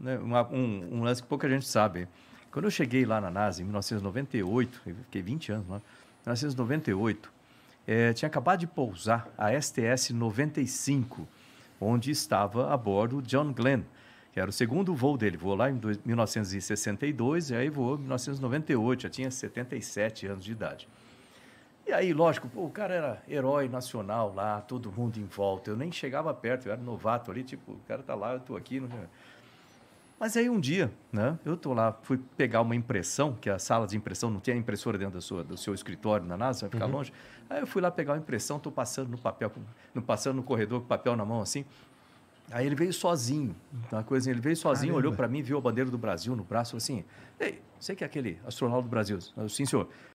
né, uma, um, um, lance que pouca gente sabe. Quando eu cheguei lá na NASA, em 1998, eu fiquei 20 anos lá, 1998, é, eh, tinha acabado de pousar a STS-95, onde estava a bordo John Glenn, que era o segundo voo dele. Voou lá em 1962 e aí voou em 1998, já tinha 77 anos de idade. E aí, lógico, pô, o cara era herói nacional lá, todo mundo em volta. Eu nem chegava perto, eu era novato ali, tipo, o cara tá lá, eu tô aqui. Não... Mas aí um dia, né, eu tô lá, fui pegar uma impressão, que a sala de impressão não tinha impressora dentro da sua, do seu escritório na NASA, vai ficar uhum. longe. Aí eu fui lá pegar uma impressão, tô passando no papel, no, passando no corredor com papel na mão assim. Aí ele veio sozinho, tá, uma coisa, ele veio sozinho, Caramba. olhou para mim, viu a bandeira do Brasil no braço, falou assim: "Ei, você que é aquele astronauta do Brasil?" Eu, "Sim, senhor."